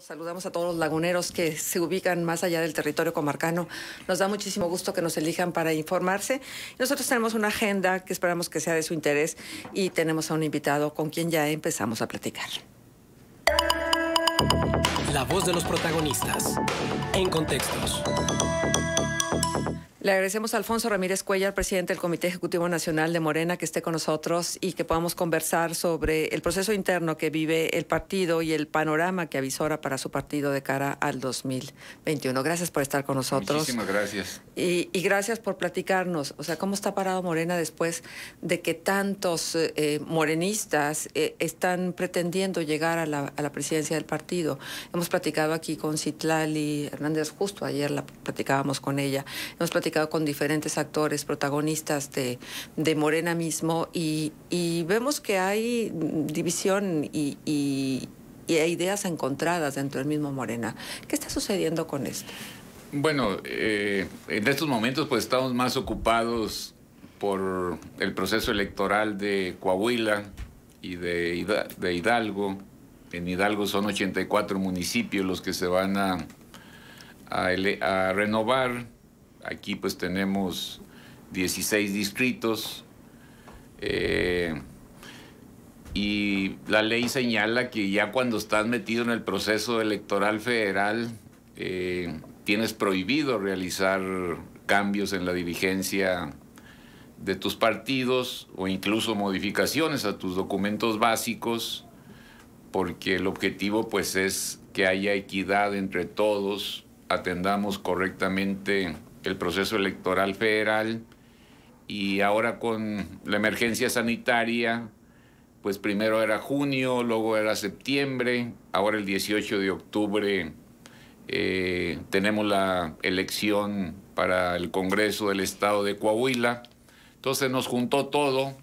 Saludamos a todos los laguneros que se ubican más allá del territorio comarcano. Nos da muchísimo gusto que nos elijan para informarse. Nosotros tenemos una agenda que esperamos que sea de su interés y tenemos a un invitado con quien ya empezamos a platicar. La voz de los protagonistas en contextos. Le agradecemos a Alfonso Ramírez Cuellar, presidente del Comité Ejecutivo Nacional de Morena, que esté con nosotros y que podamos conversar sobre el proceso interno que vive el partido y el panorama que avisora para su partido de cara al 2021. Gracias por estar con nosotros. Muchísimas gracias. Y, gracias por platicarnos. O sea, ¿cómo está parado Morena después de que tantos eh, morenistas eh, están pretendiendo llegar a la, presidencia del partido? Hemos platicado aquí con Citlali Hernández, justo ayer la platicábamos con ella. Hemos platicado con diferentes actores, protagonistas de, Morena mismo, y, vemos que hay división y, ideas encontradas dentro del mismo Morena. ¿Qué está sucediendo con esto? Bueno, eh, en estos momentos pues estamos más ocupados por el proceso electoral de Coahuila y de, de Hidalgo. En Hidalgo son 84 municipios los que se van a, a renovar. Aquí pues tenemos 16 distritos eh, y la ley señala que ya cuando estás metido en el proceso electoral federal eh, tienes prohibido realizar cambios en la dirigencia de tus partidos o incluso modificaciones a tus documentos básicos porque el objetivo pues es que haya equidad entre todos, atendamos correctamente el proceso electoral federal y ahora con la emergencia sanitaria, pues primero era junio, luego era septiembre, ahora el 18 de octubre eh, tenemos la elección para el Congreso del Estado de Coahuila. Entonces nos juntó todo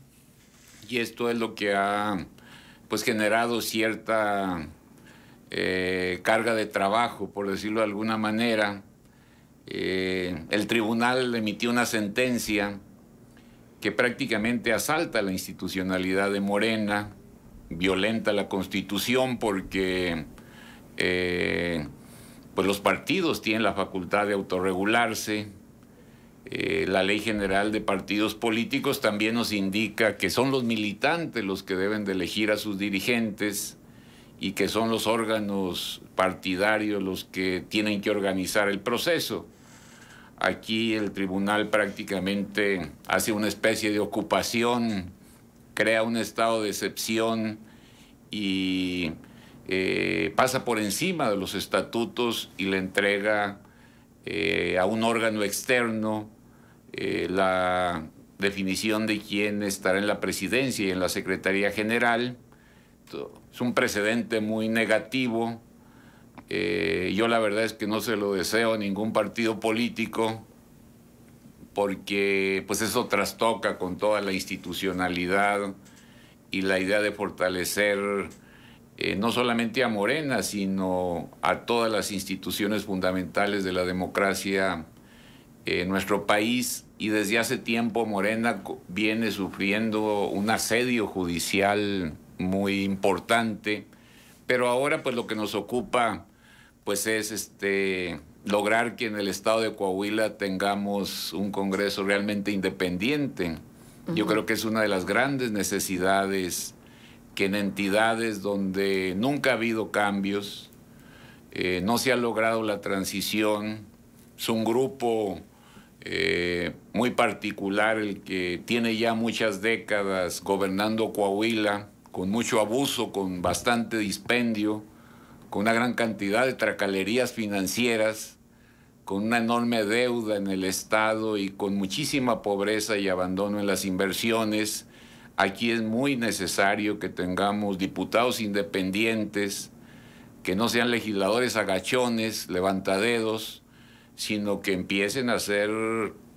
y esto es lo que ha pues generado cierta eh, carga de trabajo, por decirlo de alguna manera, eh, el tribunal emitió una sentencia que prácticamente asalta la institucionalidad de Morena, violenta la constitución porque eh, pues los partidos tienen la facultad de autorregularse. Eh, la ley general de partidos políticos también nos indica que son los militantes los que deben de elegir a sus dirigentes y que son los órganos partidarios los que tienen que organizar el proceso. Aquí el tribunal prácticamente hace una especie de ocupación, crea un estado de excepción y eh, pasa por encima de los estatutos y le entrega eh, a un órgano externo eh, la definición de quién estará en la presidencia y en la Secretaría General. Es un precedente muy negativo eh, yo la verdad es que no se lo deseo a ningún partido político porque pues eso trastoca con toda la institucionalidad y la idea de fortalecer eh, no solamente a Morena, sino a todas las instituciones fundamentales de la democracia en nuestro país. Y desde hace tiempo Morena viene sufriendo un asedio judicial muy importante pero ahora pues lo que nos ocupa pues es este lograr que en el estado de Coahuila tengamos un Congreso realmente independiente. Yo creo que es una de las grandes necesidades que en entidades donde nunca ha habido cambios, eh, no se ha logrado la transición, es un grupo eh, muy particular el que tiene ya muchas décadas gobernando Coahuila con mucho abuso, con bastante dispendio, con una gran cantidad de tracalerías financieras, con una enorme deuda en el Estado y con muchísima pobreza y abandono en las inversiones. Aquí es muy necesario que tengamos diputados independientes, que no sean legisladores agachones, levantadedos, sino que empiecen a hacer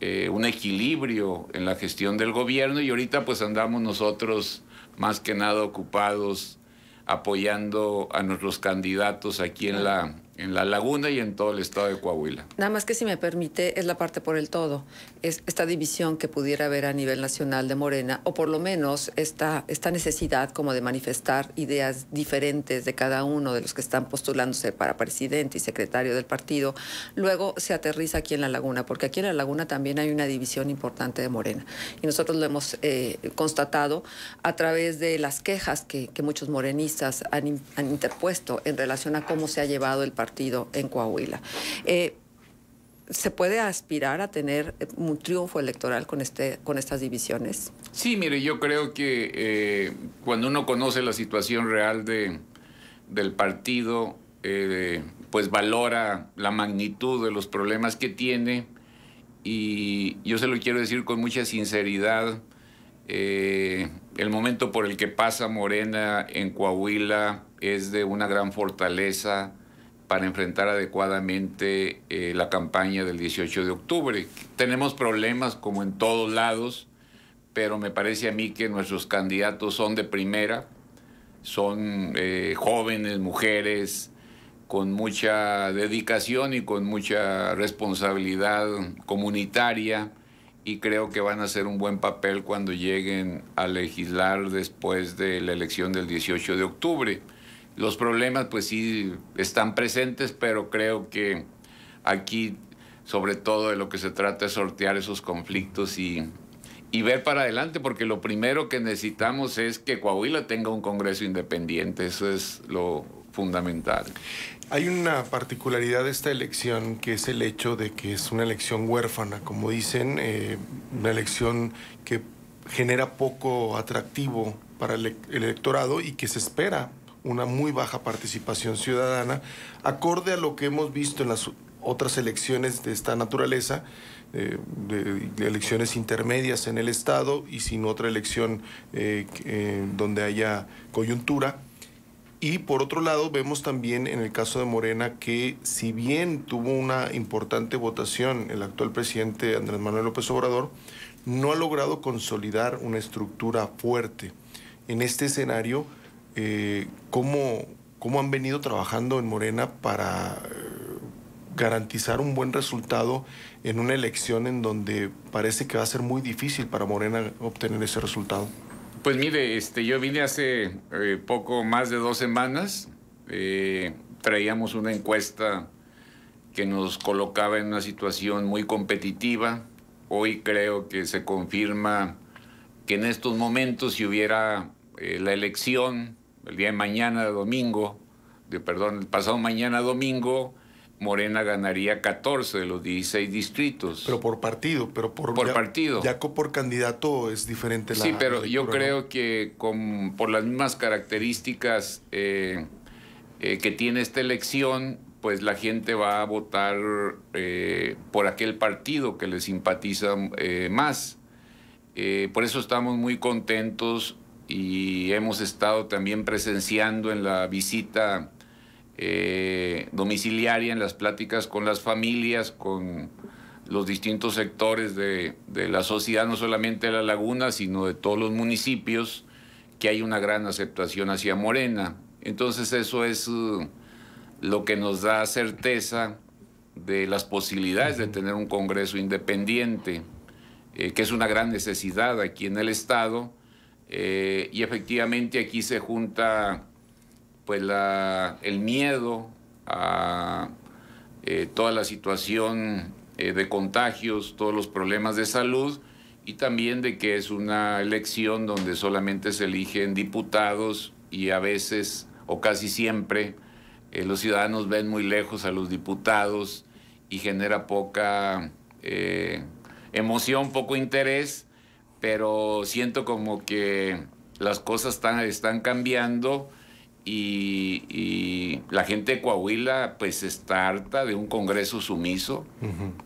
eh, un equilibrio en la gestión del gobierno y ahorita pues andamos nosotros más que nada ocupados apoyando a nuestros candidatos aquí en la, en la laguna y en todo el estado de Coahuila. Nada más que si me permite, es la parte por el todo. Es esta división que pudiera haber a nivel nacional de Morena, o por lo menos esta, esta necesidad como de manifestar ideas diferentes de cada uno de los que están postulándose para presidente y secretario del partido, luego se aterriza aquí en la laguna, porque aquí en la laguna también hay una división importante de Morena. Y nosotros lo hemos eh, constatado a través de las quejas que, muchos morenistas han, han interpuesto en relación a cómo se ha llevado el partido partido en Coahuila. Eh, ¿Se puede aspirar a tener eh, un triunfo electoral con, este, con estas divisiones? Sí, mire, yo creo que eh, cuando uno conoce la situación real del partido, pues valora la magnitud de los problemas que tiene y yo se lo quiero decir con mucha sinceridad, el momento por el que pasa Morena en Coahuila es de una gran fortaleza, para enfrentar adecuadamente eh, la campaña del 18 de octubre. Tenemos problemas como en todos lados, pero me parece a mí que nuestros candidatos son de primera, son eh, jóvenes, mujeres, con mucha dedicación y con mucha responsabilidad comunitaria y creo que van a hacer un buen papel cuando lleguen a legislar después de la elección del 18 de octubre. Los problemas, pues sí, están presentes, pero creo que aquí, sobre todo, de lo que se trata es sortear esos conflictos y, ver para adelante, porque lo primero que necesitamos es que Coahuila tenga un Congreso independiente, eso es lo fundamental. Hay una particularidad de esta elección que es el hecho de que es una elección huérfana, como dicen, eh, una elección que genera poco atractivo para el electorado y que se espera una muy baja participación ciudadana, acorde a lo que hemos visto en las otras elecciones de esta naturaleza, eh, de, elecciones intermedias en el Estado y sin otra elección eh, donde haya coyuntura. Y por otro lado, vemos también en el caso de Morena que si bien tuvo una importante votación el actual presidente Andrés Manuel López Obrador, no ha logrado consolidar una estructura fuerte. En este escenario, eh, cómo, cómo, han venido trabajando en Morena para eh, garantizar un buen resultado en una elección en donde parece que va a ser muy difícil para Morena obtener ese resultado. Pues mire, este, yo vine hace eh, poco más de dos semanas, traíamos una encuesta que nos colocaba en una situación muy competitiva. Hoy creo que se confirma que en estos momentos si hubiera la elección el día de mañana, domingo, de, perdón, el pasado mañana, domingo, Morena ganaría 14 de los 16 distritos. Pero por partido, pero por, por partido. Ya por candidato es diferente la. Sí, pero yo creo que por las mismas características eh, eh, que tiene esta elección, pues la gente va a votar eh, por aquel partido que le simpatiza más. por eso estamos muy contentos y hemos estado también presenciando en la visita eh, domiciliaria, en las pláticas con las familias, con los distintos sectores de, la sociedad, no solamente de la laguna, sino de todos los municipios, que hay una gran aceptación hacia Morena. Entonces eso es uh, lo que nos da certeza de las posibilidades de tener un Congreso independiente, eh, que es una gran necesidad aquí en el Estado eh, y efectivamente aquí se junta pues el miedo a eh, toda la situación eh, de contagios, todos los problemas de salud y también de que es una elección donde solamente se eligen diputados y a veces o casi siempre los ciudadanos ven muy lejos a los diputados y genera poca emoción, poco interés pero siento como que las cosas están, están cambiando y, la gente de Coahuila pues está harta de un Congreso sumiso,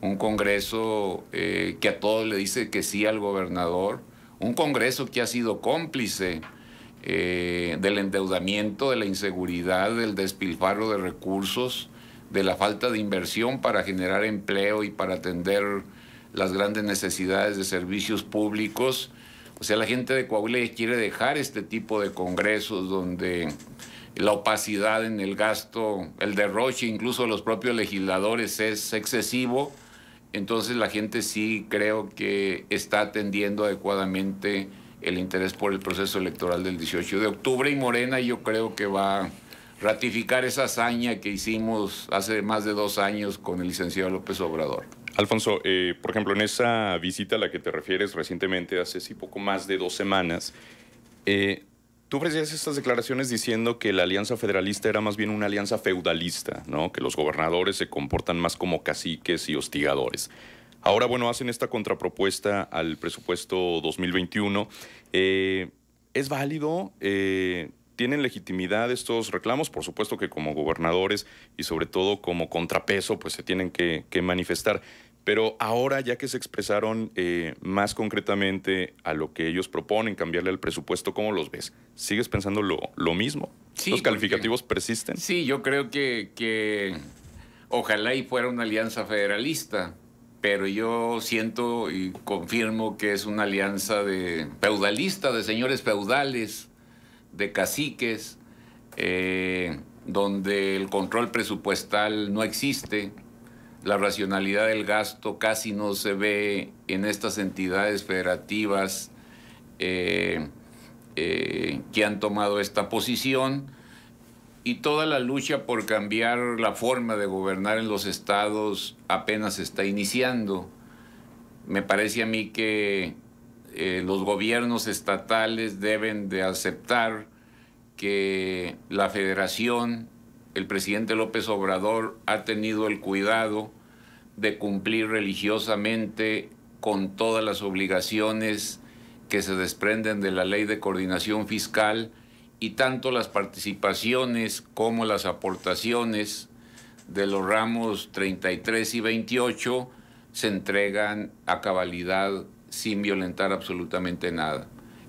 un Congreso eh, que a todos le dice que sí al gobernador, un Congreso que ha sido cómplice eh, del endeudamiento, de la inseguridad, del despilfarro de recursos, de la falta de inversión para generar empleo y para atender las grandes necesidades de servicios públicos. O sea, la gente de Coahuila quiere dejar este tipo de congresos donde la opacidad en el gasto, el derroche incluso de los propios legisladores es excesivo. Entonces la gente sí creo que está atendiendo adecuadamente el interés por el proceso electoral del 18 de octubre y Morena yo creo que va a ratificar esa hazaña que hicimos hace más de dos años con el licenciado López Obrador. Alfonso, eh, por ejemplo, en esa visita a la que te refieres recientemente, hace sí poco más de dos semanas, eh, tú ofrecías estas declaraciones diciendo que la alianza federalista era más bien una alianza feudalista, ¿no? que los gobernadores se comportan más como caciques y hostigadores. Ahora, bueno, hacen esta contrapropuesta al presupuesto 2021. Eh, ¿Es válido? ¿Tienen legitimidad estos reclamos? Por supuesto que como gobernadores y sobre todo como contrapeso, pues se tienen que, manifestar. Pero ahora, ya que se expresaron eh, más concretamente a lo que ellos proponen, cambiarle el presupuesto, ¿cómo los ves? ¿Sigues pensando lo, mismo? ¿Los calificativos persisten? Sí, yo creo que, que ojalá y fuera una alianza federalista, pero yo siento y confirmo que es una alianza de feudalista, de señores feudales de caciques, eh, donde el control presupuestal no existe, la racionalidad del gasto casi no se ve en estas entidades federativas eh, eh, que han tomado esta posición y toda la lucha por cambiar la forma de gobernar en los estados apenas está iniciando. Me parece a mí que eh, los gobiernos estatales deben de aceptar que la federación, el presidente López Obrador, ha tenido el cuidado de cumplir religiosamente con todas las obligaciones que se desprenden de la ley de coordinación fiscal y tanto las participaciones como las aportaciones de los ramos 33 y 28 se entregan a cabalidad sin violentar absolutamente nada.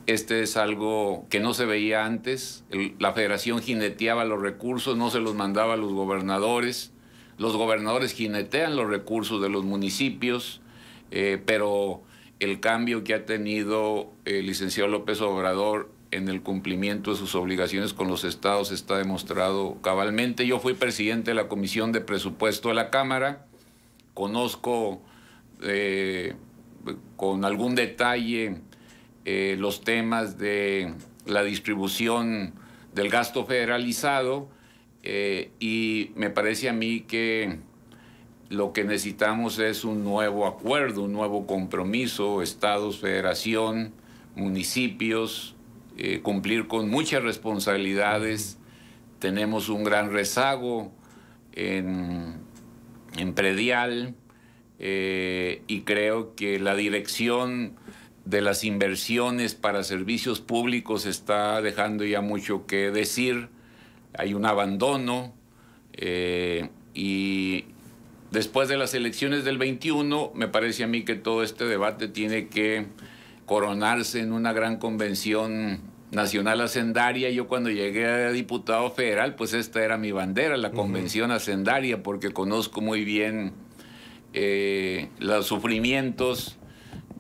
Este es algo que no se veía antes. la federación jineteaba los recursos, no se los mandaba a los gobernadores. Los gobernadores jinetean los recursos de los municipios, eh, pero el cambio que ha tenido el licenciado López Obrador en el cumplimiento de sus obligaciones con los estados está demostrado cabalmente. Yo fui presidente de la Comisión de Presupuesto de la Cámara, conozco eh, con algún detalle eh, los temas de la distribución del gasto federalizado eh, y me parece a mí que lo que necesitamos es un nuevo acuerdo, un nuevo compromiso, estados, federación, municipios, eh, cumplir con muchas responsabilidades. Tenemos un gran rezago en predial, eh, y creo que la dirección de las inversiones para servicios públicos está dejando ya mucho que decir. Hay un abandono eh, y después de las elecciones del 21 me parece a mí que todo este debate tiene que coronarse en una gran convención nacional hacendaria. Yo cuando llegué a diputado federal, pues esta era mi bandera, la convención hacendaria, porque conozco muy bien eh, los sufrimientos,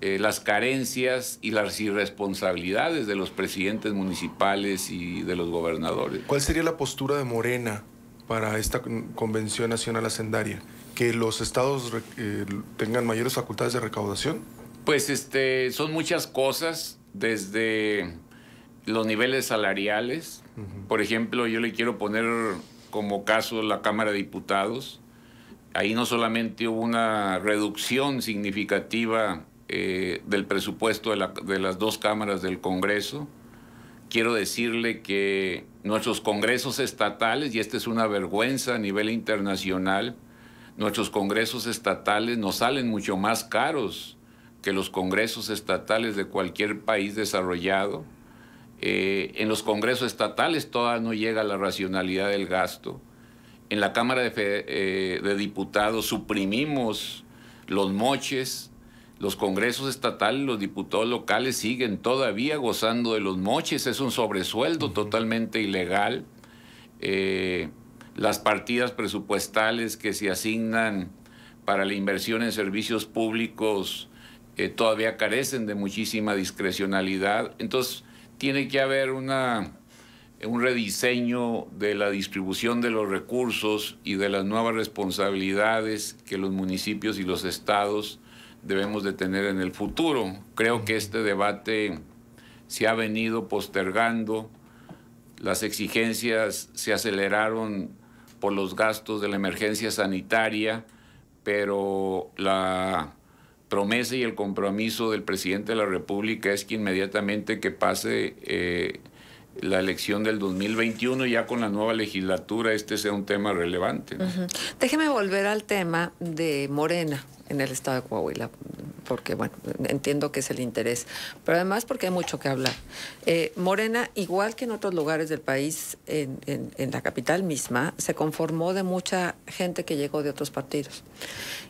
eh, las carencias y las irresponsabilidades de los presidentes municipales y de los gobernadores. ¿Cuál sería la postura de Morena para esta Convención Nacional Hacendaria? ¿Que los estados eh, tengan mayores facultades de recaudación? Pues este, son muchas cosas, desde los niveles salariales. Por ejemplo, yo le quiero poner como caso la Cámara de Diputados ahí no solamente hubo una reducción significativa eh, del presupuesto de, las dos cámaras del Congreso, quiero decirle que nuestros congresos estatales, y esta es una vergüenza a nivel internacional, nuestros congresos estatales nos salen mucho más caros que los congresos estatales de cualquier país desarrollado. Eh, en los congresos estatales todavía no llega la racionalidad del gasto en la Cámara eh, de, Diputados suprimimos los moches, los congresos estatales, los diputados locales siguen todavía gozando de los moches, es un sobresueldo totalmente ilegal. Eh, las partidas presupuestales que se asignan para la inversión en servicios públicos eh, todavía carecen de muchísima discrecionalidad. Entonces, tiene que haber una eh, un rediseño de la distribución de los recursos y de las nuevas responsabilidades que los municipios y los estados debemos de tener en el futuro. Creo que este debate se ha venido postergando, las exigencias se aceleraron por los gastos de la emergencia sanitaria, pero la promesa y el compromiso del presidente de la República es que inmediatamente que pase eh, la elección del 2021, ya con la nueva legislatura, este sea un tema relevante. Déjeme volver al tema de Morena en el estado de Coahuila, porque bueno, entiendo que es el interés, pero además porque hay mucho que hablar. Eh, Morena, igual que en otros lugares del país, en, la capital misma, se conformó de mucha gente que llegó de otros partidos.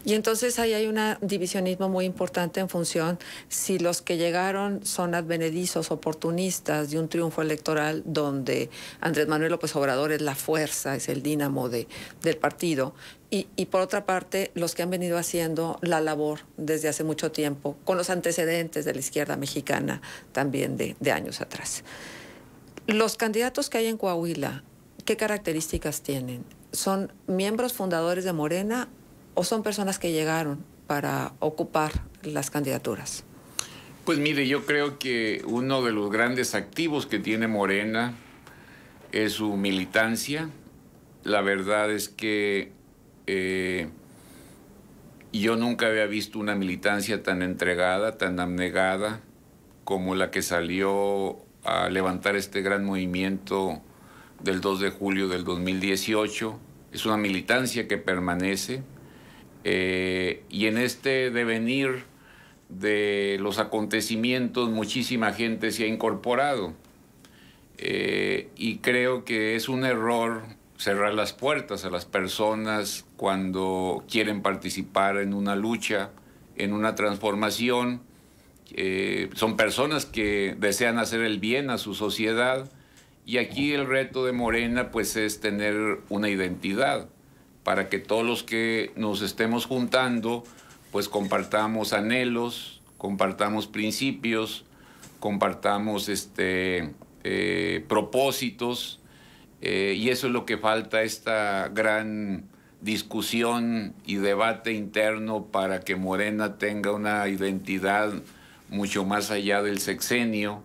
Y entonces ahí hay un divisionismo muy importante en función si los que llegaron son advenedizos, oportunistas de un triunfo electoral donde Andrés Manuel López Obrador es la fuerza, es el dínamo de, del partido, y, por otra parte, los que han venido haciendo la labor desde hace mucho tiempo, con los antecedentes de la izquierda mexicana también de, de años atrás. Los candidatos que hay en Coahuila, ¿qué características tienen? ¿Son miembros fundadores de Morena o son personas que llegaron para ocupar las candidaturas? Pues mire, yo creo que uno de los grandes activos que tiene Morena es su militancia. La verdad es que eh, yo nunca había visto una militancia tan entregada, tan abnegada, como la que salió a levantar este gran movimiento del 2 de julio del 2018. Es una militancia que permanece. Eh, y en este devenir de los acontecimientos, muchísima gente se ha incorporado. Eh, y creo que es un error cerrar las puertas a las personas cuando quieren participar en una lucha, en una transformación. Eh, son personas que desean hacer el bien a su sociedad y aquí el reto de Morena pues es tener una identidad para que todos los que nos estemos juntando pues compartamos anhelos, compartamos principios, compartamos este, eh, propósitos eh, y eso es lo que falta, esta gran discusión y debate interno para que Morena tenga una identidad mucho más allá del sexenio.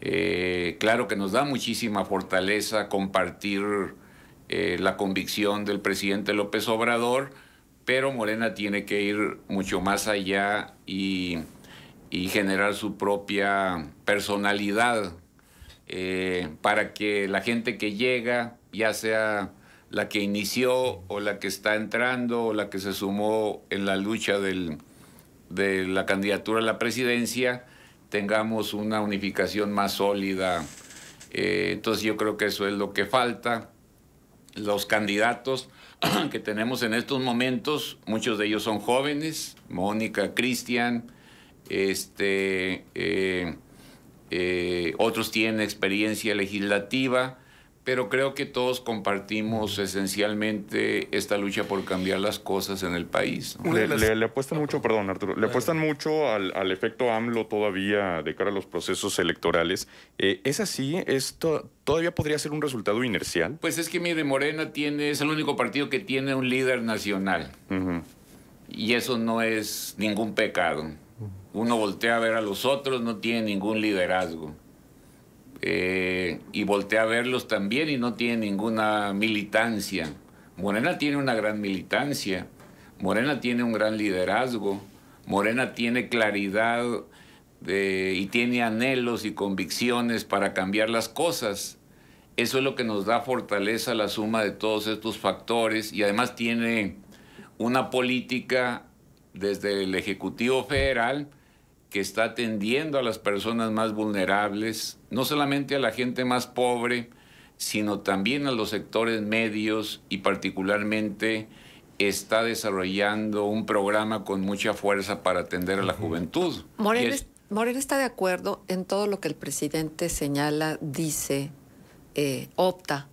Eh, claro que nos da muchísima fortaleza compartir eh, la convicción del presidente López Obrador, pero Morena tiene que ir mucho más allá y generar su propia personalidad eh, para que la gente que llega, ya sea la que inició o la que está entrando o la que se sumó en la lucha de la candidatura a la presidencia, tengamos una unificación más sólida. Eh, entonces yo creo que eso es lo que falta. Los candidatos que tenemos en estos momentos, muchos de ellos son jóvenes, Mónica, Cristian, este... Eh, eh, otros tienen experiencia legislativa, pero creo que todos compartimos esencialmente esta lucha por cambiar las cosas en el país. Le, le, apuestan mucho, perdón Arturo, le apuestan mucho al, efecto AMLO todavía de cara a los procesos electorales. Eh, ¿Es así? ¿Esto todavía podría ser un resultado inercial? Pues es que mire, Morena tiene, es el único partido que tiene un líder nacional. Y eso no es ningún pecado. Uno voltea a ver a los otros, no tiene ningún liderazgo. Eh, y voltea a verlos también y no tiene ninguna militancia. Morena tiene una gran militancia, Morena tiene un gran liderazgo, Morena tiene claridad eh, y tiene anhelos y convicciones para cambiar las cosas. Eso es lo que nos da fortaleza la suma de todos estos factores y además tiene una política desde el Ejecutivo Federal, que está atendiendo a las personas más vulnerables, no solamente a la gente más pobre, sino también a los sectores medios y particularmente está desarrollando un programa con mucha fuerza para atender a la juventud. Moreno, está de acuerdo en todo lo que el presidente señala, dice, eh, opta.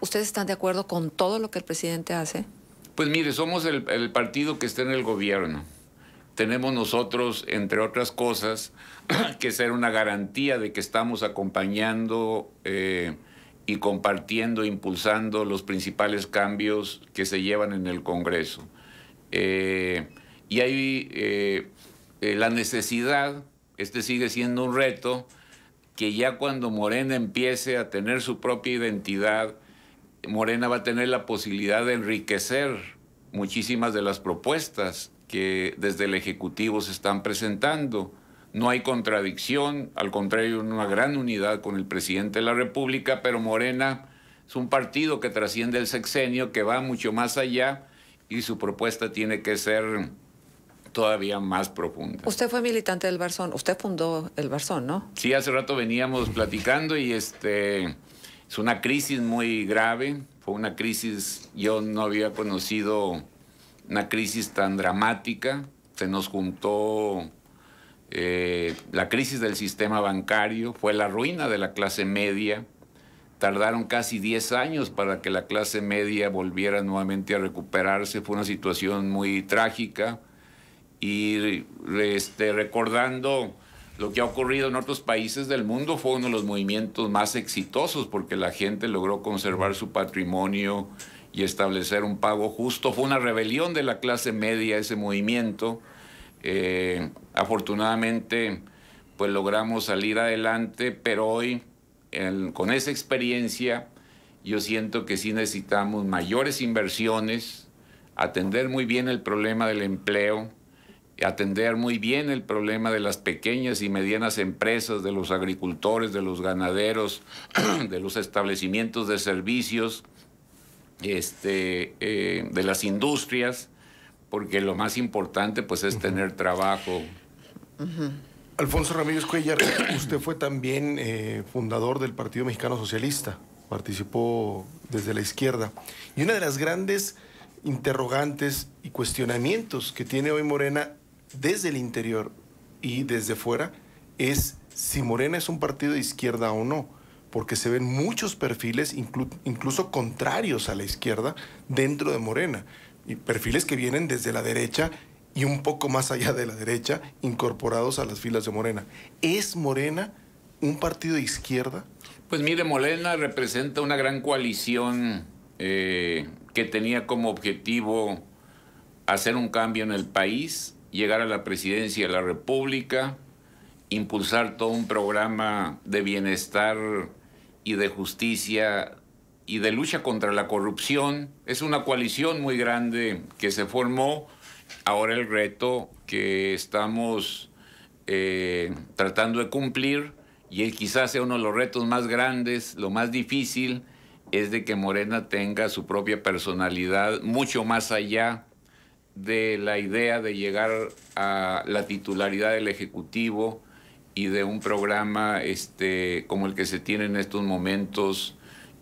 ¿Ustedes están de acuerdo con todo lo que el presidente hace? Pues mire, somos el partido que está en el gobierno tenemos nosotros, entre otras cosas, que ser una garantía de que estamos acompañando eh, y compartiendo, impulsando los principales cambios que se llevan en el Congreso. Eh, y hay eh, la necesidad, este sigue siendo un reto, que ya cuando Morena empiece a tener su propia identidad, Morena va a tener la posibilidad de enriquecer muchísimas de las propuestas que desde el Ejecutivo se están presentando. No hay contradicción, al contrario, una gran unidad con el presidente de la República, pero Morena es un partido que trasciende el sexenio, que va mucho más allá y su propuesta tiene que ser todavía más profunda. Usted fue militante del Barzón, usted fundó el Barzón, ¿no? Sí, hace rato veníamos platicando y este es una crisis muy grave, fue una crisis yo no había conocido una crisis tan dramática, se nos juntó eh, la crisis del sistema bancario, fue la ruina de la clase media, tardaron casi 10 años para que la clase media volviera nuevamente a recuperarse, fue una situación muy trágica y este, recordando lo que ha ocurrido en otros países del mundo fue uno de los movimientos más exitosos porque la gente logró conservar su patrimonio y establecer un pago justo. Fue una rebelión de la clase media ese movimiento. Eh, afortunadamente, pues logramos salir adelante, pero hoy, con esa experiencia, yo siento que sí necesitamos mayores inversiones, atender muy bien el problema del empleo, atender muy bien el problema de las pequeñas y medianas empresas, de los agricultores, de los ganaderos, de los establecimientos de servicios este, eh, de las industrias, porque lo más importante pues es tener trabajo. Alfonso Ramírez Cuellar, usted fue también eh, fundador del Partido Mexicano Socialista, participó desde la izquierda. Y una de las grandes interrogantes y cuestionamientos que tiene hoy Morena desde el interior y desde fuera es si Morena es un partido de izquierda o no porque se ven muchos perfiles, incluso contrarios a la izquierda, dentro de Morena. Y perfiles que vienen desde la derecha y un poco más allá de la derecha, incorporados a las filas de Morena. ¿Es Morena un partido de izquierda? Pues mire, Morena representa una gran coalición eh, que tenía como objetivo hacer un cambio en el país, llegar a la presidencia de la República, impulsar todo un programa de bienestar y de justicia y de lucha contra la corrupción. Es una coalición muy grande que se formó. Ahora el reto que estamos eh, tratando de cumplir, y quizás sea uno de los retos más grandes, lo más difícil, es de que Morena tenga su propia personalidad mucho más allá de la idea de llegar a la titularidad del Ejecutivo y de un programa este, como el que se tiene en estos momentos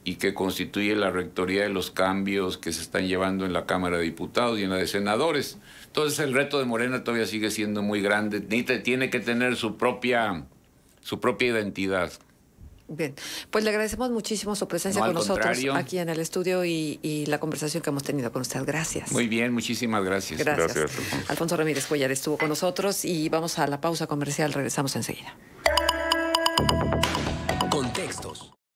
y que constituye la rectoría de los cambios que se están llevando en la Cámara de Diputados y en la de Senadores. Entonces el reto de Morena todavía sigue siendo muy grande. Tiene que tener su propia, su propia identidad. Bien, pues le agradecemos muchísimo su presencia con nosotros aquí en el estudio y, la conversación que hemos tenido con usted. Gracias. Muy bien, muchísimas gracias. Gracias. gracias. Alfonso Ramírez Cuellar estuvo con nosotros y vamos a la pausa comercial. Regresamos enseguida.